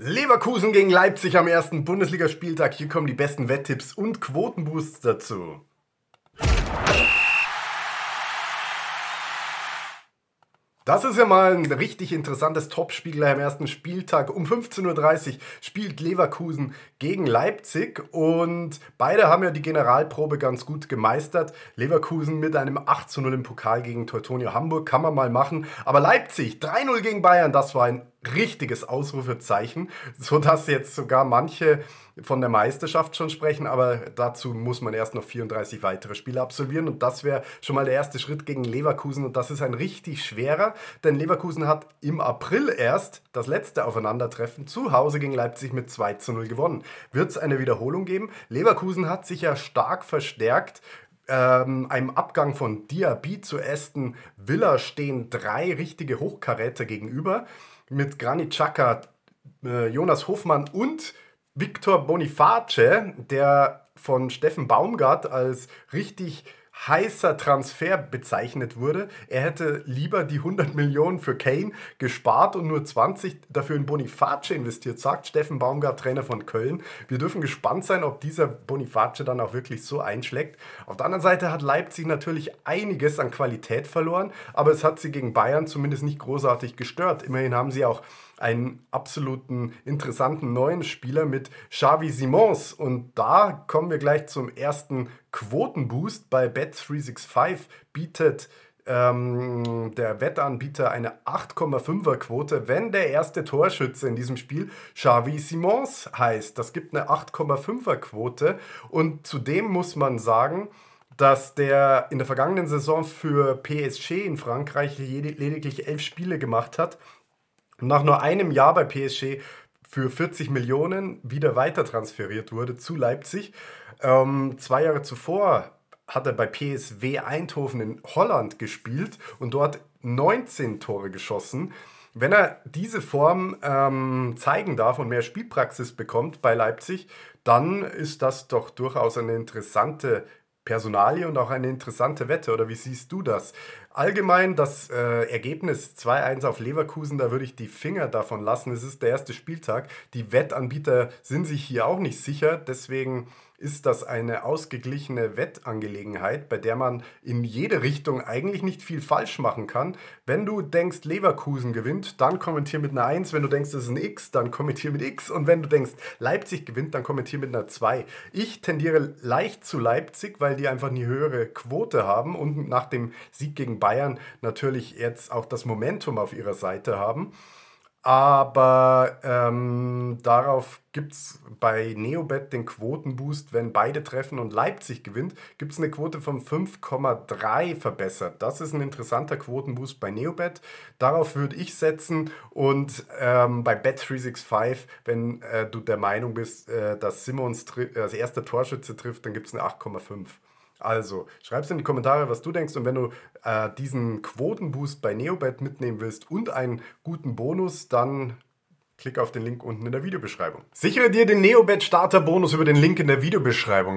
Leverkusen gegen Leipzig am ersten Bundesligaspieltag. Hier kommen die besten Wetttipps und Quotenboosts dazu. Das ist ja mal ein richtig interessantes Topspiel am ersten Spieltag. Um 15.30 Uhr spielt Leverkusen gegen Leipzig und beide haben ja die Generalprobe ganz gut gemeistert. Leverkusen mit einem 8 0 im Pokal gegen Teutonia Hamburg kann man mal machen. Aber Leipzig 3-0 gegen Bayern, das war ein richtiges Ausrufezeichen, sodass jetzt sogar manche von der Meisterschaft schon sprechen, aber dazu muss man erst noch 34 weitere Spiele absolvieren und das wäre schon mal der erste Schritt gegen Leverkusen und das ist ein richtig schwerer, denn Leverkusen hat im April erst das letzte Aufeinandertreffen zu Hause gegen Leipzig mit 2 zu 0 gewonnen. Wird es eine Wiederholung geben? Leverkusen hat sich ja stark verstärkt, ähm, einem Abgang von Diaby zu Aston Villa stehen drei richtige Hochkaräter gegenüber mit Granit Chaka, äh, Jonas Hofmann und Victor Boniface, der von Steffen Baumgart als richtig heißer Transfer bezeichnet wurde. Er hätte lieber die 100 Millionen für Kane gespart und nur 20 dafür in Boniface investiert, sagt Steffen Baumgart, Trainer von Köln. Wir dürfen gespannt sein, ob dieser Boniface dann auch wirklich so einschlägt. Auf der anderen Seite hat Leipzig natürlich einiges an Qualität verloren, aber es hat sie gegen Bayern zumindest nicht großartig gestört. Immerhin haben sie auch einen absoluten interessanten neuen Spieler mit Xavi Simons. Und da kommen wir gleich zum ersten Quotenboost. Bei Bet365 bietet ähm, der Wettanbieter eine 8,5er Quote, wenn der erste Torschütze in diesem Spiel Xavi Simons heißt. Das gibt eine 8,5er Quote und zudem muss man sagen, dass der in der vergangenen Saison für PSG in Frankreich lediglich elf Spiele gemacht hat. nach nur einem Jahr bei PSG für 40 Millionen wieder weiter transferiert wurde zu Leipzig. Ähm, zwei Jahre zuvor hat er bei PSW Eindhoven in Holland gespielt und dort 19 Tore geschossen. Wenn er diese Form ähm, zeigen darf und mehr Spielpraxis bekommt bei Leipzig, dann ist das doch durchaus eine interessante Personalie und auch eine interessante Wette. Oder wie siehst du das? Allgemein das äh, Ergebnis 2-1 auf Leverkusen, da würde ich die Finger davon lassen. Es ist der erste Spieltag. Die Wettanbieter sind sich hier auch nicht sicher. Deswegen ist das eine ausgeglichene Wettangelegenheit, bei der man in jede Richtung eigentlich nicht viel falsch machen kann. Wenn du denkst, Leverkusen gewinnt, dann kommentier mit einer 1. Wenn du denkst, es ist ein X, dann kommentier mit X. Und wenn du denkst, Leipzig gewinnt, dann kommentier mit einer 2. Ich tendiere leicht zu Leipzig, weil die einfach eine höhere Quote haben und nach dem Sieg gegen Bayern natürlich jetzt auch das Momentum auf ihrer Seite haben. Aber ähm, darauf gibt es bei Neobet den Quotenboost, wenn beide treffen und Leipzig gewinnt, gibt es eine Quote von 5,3 verbessert. Das ist ein interessanter Quotenboost bei Neobet. Darauf würde ich setzen. Und ähm, bei Bet365, wenn äh, du der Meinung bist, äh, dass Simons äh, als erster Torschütze trifft, dann gibt es eine 8,5. Also, schreib's in die Kommentare, was du denkst. Und wenn du äh, diesen Quotenboost bei Neobet mitnehmen willst und einen guten Bonus, dann klick auf den Link unten in der Videobeschreibung. Sichere dir den Neobet Starter Bonus über den Link in der Videobeschreibung.